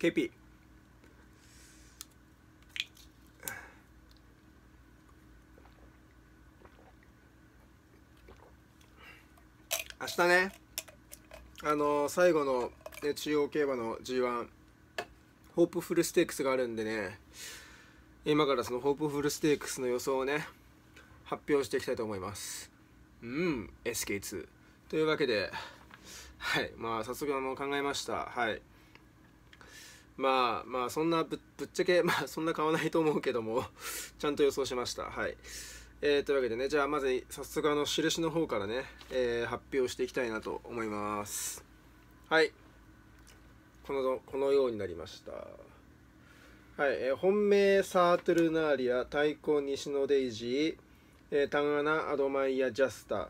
KP 明日ねあのー、最後の、ね、中央競馬の G1 ホープフルステークスがあるんでね今からそのホープフルステークスの予想をね発表していきたいと思いますうん SK2 というわけではいまあ早速あの考えましたはいまあまあそんなぶぶっちゃけ まあそんな買わないと思うけどもちゃんと予想しましたはいえー、というわけでねじゃあまず早速あの印の方からね、えー、発表していきたいなと思いますはいこのこのようになりましたはい、えー、本命サートルナーリア太鼓西野デイジー、えー、タンアナアドマイヤジャスタ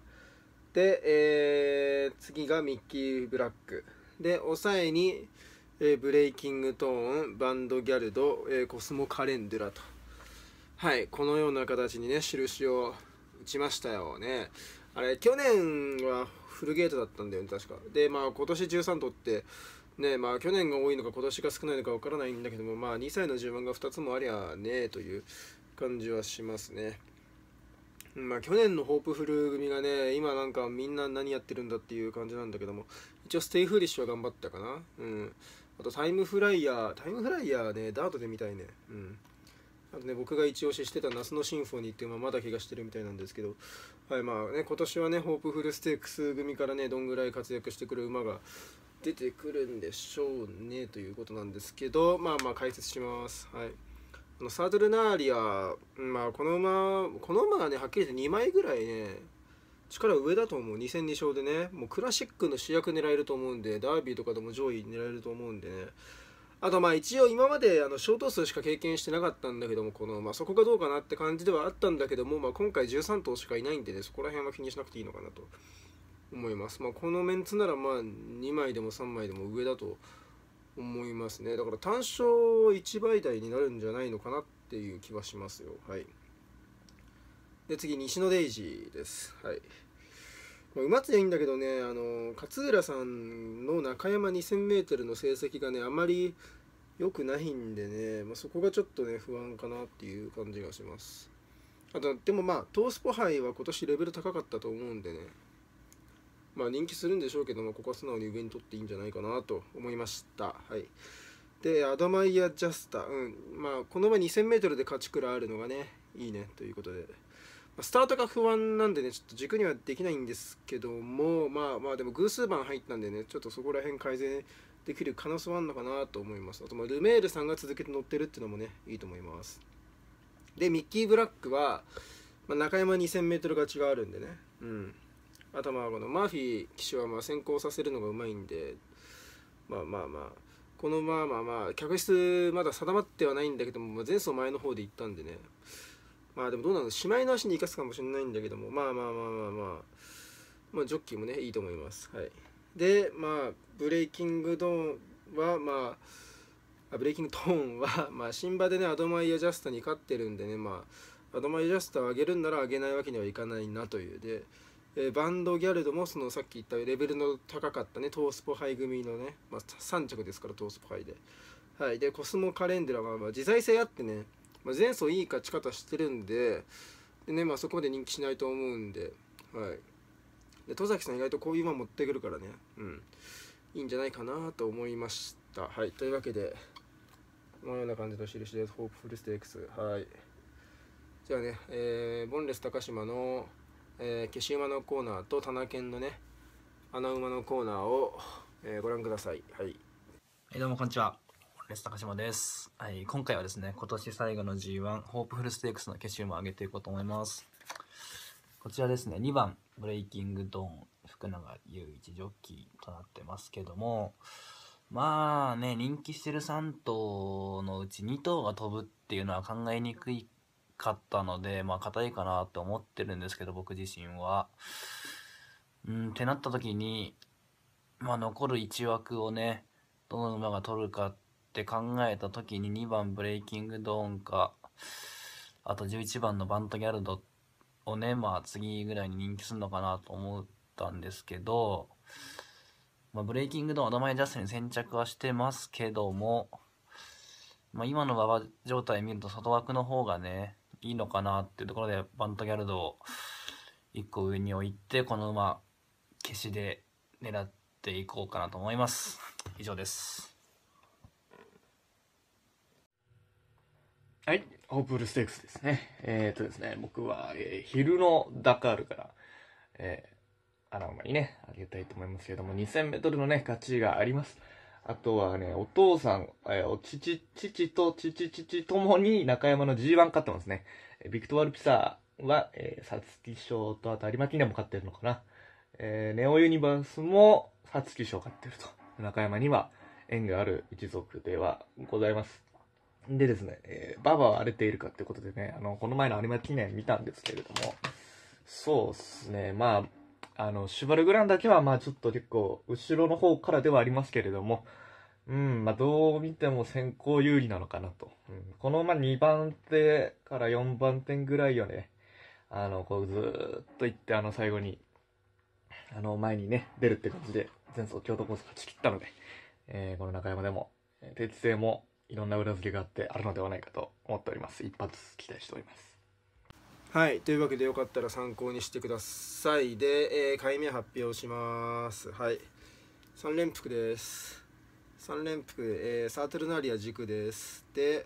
で、えー、次がミッキー・ブラックで抑えにえー、ブレイキングトーンバンドギャルド、えー、コスモカレンデュラとはいこのような形にね印を打ちましたよねあれ去年はフルゲートだったんだよね確かでまあ今年13とってねまあ去年が多いのか今年が少ないのかわからないんだけどもまあ2歳の順番が2つもありゃねえという感じはしますねまあ、去年のホープフル組がね、今なんかみんな何やってるんだっていう感じなんだけども、一応ステイフーリッシュは頑張ったかな。うん。あとタイムフライヤータイムフライヤーねダートで見たいねうんあとね、僕が一押ししてた夏のシンフォニーっていうのはまだ怪我してるみたいなんですけど、はいまあね、今年はね、ホープフルステークス組からね、どんぐらい活躍してくる馬が出てくるんでしょうねということなんですけど、まあまあ解説します。はい。あのサドルナーリア、まあこの馬、この馬がね、はっきり言って2枚ぐらいね、力上だと思う2戦2勝でねもうクラシックの主役狙えると思うんでダービーとかでも上位狙えると思うんでねあとまあ一応今まであのショート数しか経験してなかったんだけどもこの、まあ、そこがどうかなって感じではあったんだけども、まあ、今回13頭しかいないんでねそこら辺は気にしなくていいのかなと思います、まあ、このメンツならまあ2枚でも3枚でも上だと思いますねだから単勝1倍台になるんじゃないのかなっていう気はしますよはいで次西のデイジーですはいまあ、馬強いんだけどねあの勝浦さんの中山 2000m の成績がねあまり良くないんでね、まあ、そこがちょっとね不安かなっていう感じがしますあとでもまあトースポ杯は今年レベル高かったと思うんでねまあ人気するんでしょうけど、まあ、ここは素直に上に取っていいんじゃないかなと思いましたはいでアドマイヤ・ジャスタうんまあこの前 2000m で勝ちくらあるのがねいいねということで。スタートが不安なんでね、ちょっと軸にはできないんですけども、まあまあでも偶数番入ったんでね、ちょっとそこら辺改善できる可能性はあるのかなと思います。あと、まルメールさんが続けて乗ってるっていうのもね、いいと思います。で、ミッキー・ブラックは、まあ、中山 2000m 勝ちがあるんでね、うん。あとまあこのマーフィー騎手はま先行させるのがうまいんで、まあまあまあ、このまあまあまあ、客室まだ定まってはないんだけども、前走前の方で行ったんでね、まあでもどうなのしまい足に生かすかもしれないんだけども、まあまあまあまあまあ、まあ、ジョッキーもね、いいと思います。はい。で、まあ、ブレイキングドーンは、まあ、ブレイキングトーンは、まあ、新場でね、アドマイヤ・ジャスタに勝ってるんでね、まあ、アドマイヤ・ジャスタを上げるんなら上げないわけにはいかないなという。で、えバンドギャルドもそのさっき言ったレベルの高かったねトースポ杯組のね、まあ、3着ですからトースポ杯ではいでコスモカレンデラはまあ自在性あってねまあ、前走いい勝ち方してるんでで、ねまあ、そこまで人気しないと思うんで,、はい、で戸崎さん意外とこういう馬持ってくるからね、うん、いいんじゃないかなと思いました。はい、というわけでこのような感じの印です。ホープフルステークス。はい。じゃあね、えー、ボンレス高島の、えー、消し馬のコーナーと棚犬のね、穴馬のコーナーを、えー、ご覧ください。はい。はい、どうもこんにちは。フェ高島です、はい、今回はですね今年最後の G1 ホープフルステークスの消しもを上げていこうと思いますこちらですね2番ブレイキングドーン福永雄一ジョッキーとなってますけどもまあね人気してる3頭のうち2頭が飛ぶっていうのは考えにくいかったのでまあ硬いかなと思ってるんですけど僕自身はうんってなった時にまあ残る1枠をねどの馬が取るかっって考えた時に2番ブレイキングドーンか、あと11番のバントギャルドをね、まあ次ぐらいに人気するのかなと思ったんですけど、まあ、ブレイキングドーン、アドマイジャスに先着はしてますけども、まあ、今の馬場状態見ると外枠の方がね、いいのかなっていうところでバントギャルドを1個上に置いて、この馬、消しで狙っていこうかなと思います。以上です。はい。オープルステークスですね。えー、とですね、僕は、えー、昼のダカールから、えー、アラウマにね、あげたいと思いますけれども、2000メートルのね、勝ちがあります。あとはね、お父さん、えー、お父、父と父、父ともに中山の G1 勝ってますね。ビクトワルピサーは、えー、サツキ賞と、あと有馬記念も勝ってるのかな。えー、ネオユニバースもサツキ賞勝ってると。中山には縁がある一族ではございます。でですね、えー、バーバーは荒れているかってことでね、あの、この前の有馬記念見たんですけれども、そうですね、まあ、あの、シュバルグランだけは、まあちょっと結構、後ろの方からではありますけれども、うん、まあどう見ても先行有利なのかなと。うん、このま2番手から4番手ぐらいをね、あの、こうずーっといって、あの、最後に、あの、前にね、出るって感じで、前走京都コース勝ち切ったので、えー、この中山でも、鉄製も、いろんな裏付けがあってあるのではないかと思っております一発期待しておりますはいというわけでよかったら参考にしてくださいで、えー、買い目発表しますはい3連複です3連複、えー、サートルナリア軸ですで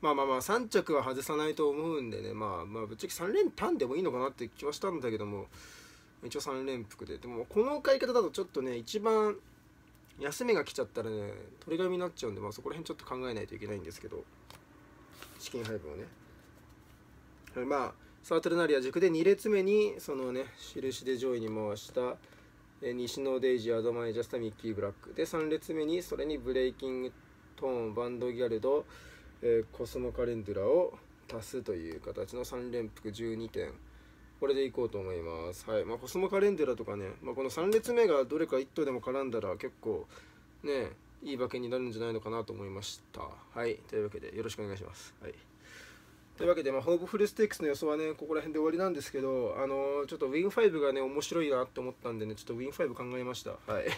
まあまあまあ3着は外さないと思うんでねまあまあぶっちゃけ3連単でもいいのかなって気はしたんだけども一応3連複ででもこの買い方だとちょっとね一番休みが来ちゃったらね取り紙になっちゃうんで、まあ、そこら辺ちょっと考えないといけないんですけど資金配分をね、はい、まあサートルナリア塾で2列目にそのね印で上位に回した西のデイジーアドマイジャスタミッキーブラックで3列目にそれにブレイキングトーンバンドギャルド、えー、コスモカレンドゥラを足すという形の3連複12点。これでいこうと思います。はい。まあ、コスモカレンデラとかね、まあ、この3列目がどれか1頭でも絡んだら結構、ね、いい馬券になるんじゃないのかなと思いました。はい。というわけで、よろしくお願いします。はい。というわけで、まあ、ホープフルステークスの予想はね、ここら辺で終わりなんですけど、あのー、ちょっとウィン5がね、面白いなって思ったんでね、ちょっとウィン5考えました。はい。ウ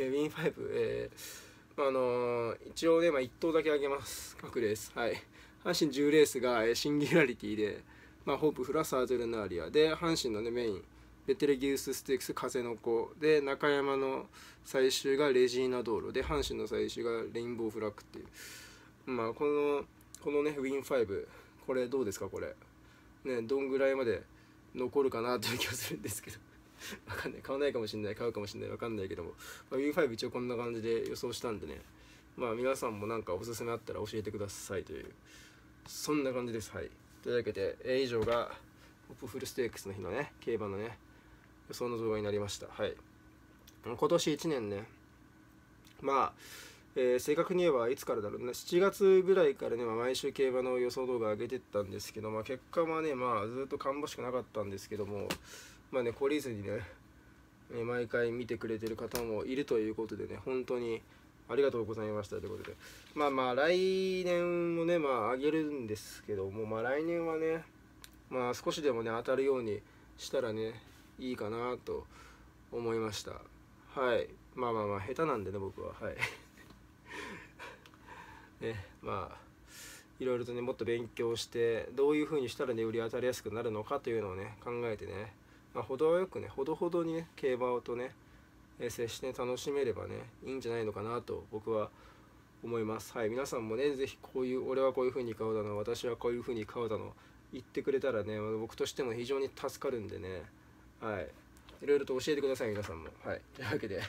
ィン5、えー、あのー、一応ね、まあ、1頭だけあげます。各レース。はい。阪神10レースが、えシンギュラリティで、まあ、ホープフラサーゼルナーリアで阪神の、ね、メインベテレギウスステークス風の子で中山の最終がレジーナ道路で阪神の最終がレインボーフラッグっていう、まあ、このこのねウィン5これどうですかこれ、ね、どんぐらいまで残るかなという気がするんですけど わかんない買わないかもしれない買うかもしれないわかんないけども、まあ、ウィン5一応こんな感じで予想したんでねまあ皆さんもなんかおすすめあったら教えてくださいというそんな感じですはい。というわけで、えー、以上がホップフルステークスの日のね競馬のね予想の動画になりましたはい今年1年ねまあ、えー、正確に言えばいつからだろうね7月ぐらいからね、まあ、毎週競馬の予想動画上げてったんですけど、まあ、結果はねまあずっと芳しくなかったんですけどもまあね懲りずにね毎回見てくれてる方もいるということでね本当にありがとうございましたということでまあまあ来年もねまああげるんですけどもまあ来年はねまあ少しでもね当たるようにしたらねいいかなと思いましたはいまあまあまあ下手なんでね僕ははい ねまあいろいろとねもっと勉強してどういう風にしたらねより当たりやすくなるのかというのをね考えてね、まあ、程よくねほどほどにね競馬をとねえ接して、楽しめればねいいんじゃないのかなと僕は思いますはい皆さんもね是非こういう俺はこういう風に買うだの私はこういう風に買うだの言ってくれたらね僕としても非常に助かるんでねはいいろいろと教えてください皆さんもはいというわけで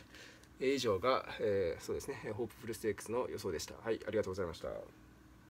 以上が、えー、そうですねホープフルステークスの予想でしたはいありがとうございました